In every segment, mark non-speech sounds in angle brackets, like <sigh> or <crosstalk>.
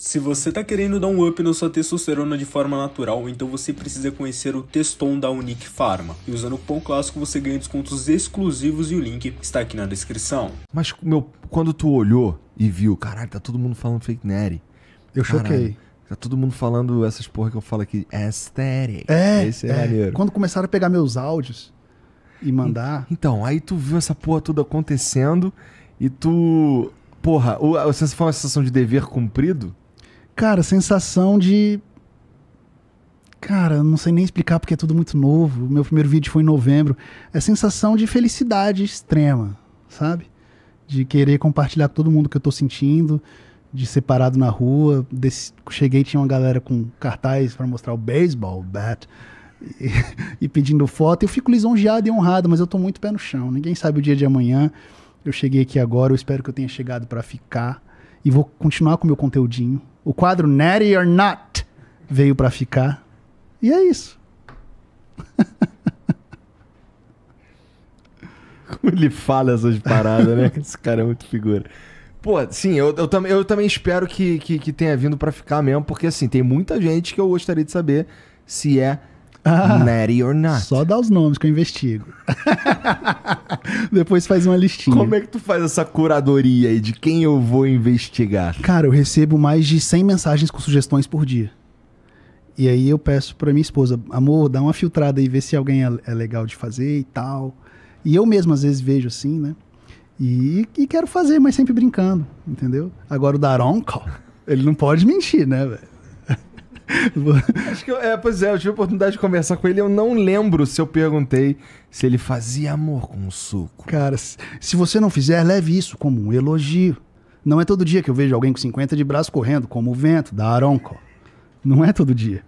Se você está querendo dar um up na sua testosterona de forma natural, então você precisa conhecer o Teston da Unique Pharma. E usando o cupom clássico você ganha descontos exclusivos e o link está aqui na descrição. Mas meu, quando tu olhou e viu, caralho, tá todo mundo falando fake nerd. Eu caralho, choquei. Tá todo mundo falando essas porra que eu falo aqui, é aesthetic. É, Esse é, é. maneiro. Quando começaram a pegar meus áudios e mandar. E, então, aí tu viu essa porra toda acontecendo e tu Porra, você a, foi uma sensação de dever cumprido? cara, sensação de. Cara, não sei nem explicar porque é tudo muito novo. Meu primeiro vídeo foi em novembro. É sensação de felicidade extrema, sabe? De querer compartilhar com todo mundo o que eu tô sentindo, de ser parado na rua. Desse... Cheguei tinha uma galera com cartaz para mostrar o baseball bat. <laughs> E, e, pedindo foto. Eu fico lisonjeado e honrado, mas eu tô muito pé no chão. Ninguém sabe o dia de amanhã. Eu cheguei aqui agora, eu espero que eu tenha chegado para ficar. E vou continuar com o meu conteúdinho, o quadro Natty or Not veio para ficar. E é isso. <laughs> Como ele fala essas paradas, né? Esse cara é muito figura. Pô, sim, eu, eu, tam, eu também espero que, que, que tenha vindo para ficar mesmo, porque assim, tem muita gente que eu gostaria de saber se é ah, Natty or Not. Só dá os nomes que eu investigo. <laughs> Depois faz uma listinha. Como é que tu faz essa curadoria aí de quem eu vou investigar? Cara, eu recebo mais de 100 mensagens com sugestões por dia. E aí eu peço para minha esposa, amor, dá uma filtrada e vê se alguém é, é legal de fazer e tal. E eu mesmo às vezes vejo assim, né? E, e quero fazer, mas sempre brincando, entendeu? Agora o Daronco, <laughs> ele não pode mentir, né, velho? <laughs> Eu, é, pois é, eu tive a oportunidade de conversar com ele. Eu não lembro se eu perguntei se ele fazia amor com o suco. Cara, se você não fizer, leve isso como um elogio. Não é todo dia que eu vejo alguém com 50 de braço correndo, como o vento da Aronco. Não é todo dia.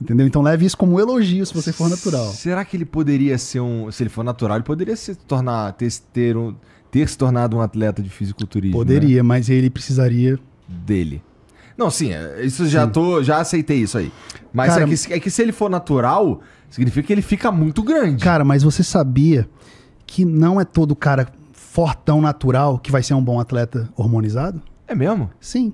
Entendeu? Então leve isso como um elogio se você for natural. Será que ele poderia ser um. Se ele for natural, ele poderia se tornar. Ter, ter, um, ter se tornado um atleta de fisiculturismo? Poderia, né? mas ele precisaria. Dele. Não, sim, é, isso já sim. tô, já aceitei isso aí. Mas é cara, é, que, é que se ele for natural, significa que ele fica muito grande. Cara, mas você sabia que não é todo cara fortão natural que vai ser um bom atleta hormonizado? É mesmo? Sim.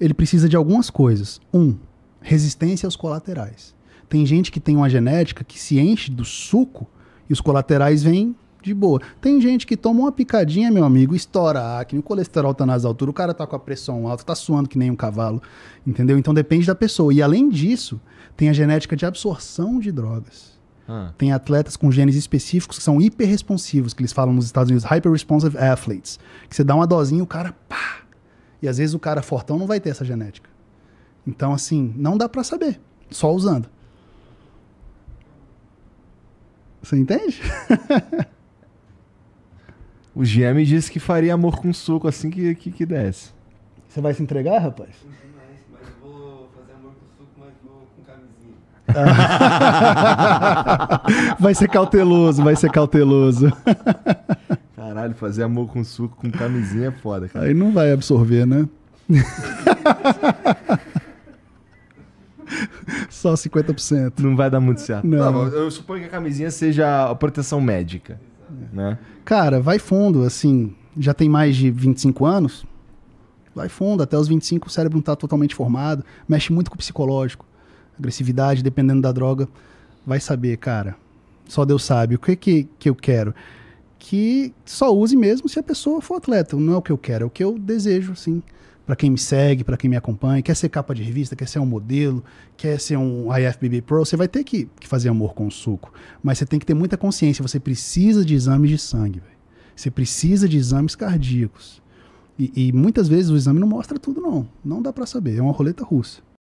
Ele precisa de algumas coisas. Um, resistência aos colaterais. Tem gente que tem uma genética que se enche do suco e os colaterais vêm de boa. Tem gente que toma uma picadinha, meu amigo, estoura a acne, o colesterol tá nas alturas, o cara tá com a pressão alta, tá suando que nem um cavalo, entendeu? Então depende da pessoa. E além disso, tem a genética de absorção de drogas. Ah. Tem atletas com genes específicos que são hiperresponsivos, que eles falam nos Estados Unidos, hyperresponsive athletes. Que você dá uma dosinha, o cara pá. E às vezes o cara fortão não vai ter essa genética. Então, assim, não dá para saber, só usando. Você entende? <laughs> O GM disse que faria amor com suco assim que, que, que desse. Você vai se entregar, rapaz? vai ser cauteloso, vai ser cauteloso. Caralho, fazer amor com suco com camisinha é foda, cara. Aí não vai absorver, né? <laughs> Só 50%. Não vai dar muito certo. Não. Não, tá eu suponho que a camisinha seja a proteção médica. Né? Cara, vai fundo, assim, já tem mais de 25 anos, vai fundo, até os 25 o cérebro não está totalmente formado, mexe muito com o psicológico, agressividade, dependendo da droga, vai saber, cara, só Deus sabe, o que que, que eu quero? Que só use mesmo se a pessoa for atleta, não é o que eu quero, é o que eu desejo, assim para quem me segue, para quem me acompanha, quer ser capa de revista, quer ser um modelo, quer ser um IFBB Pro, você vai ter que, que fazer amor com o suco. Mas você tem que ter muita consciência, você precisa de exames de sangue, véio. você precisa de exames cardíacos. E, e, muitas vezes o exame não mostra tudo, não. Não dá para saber, é uma roleta russa.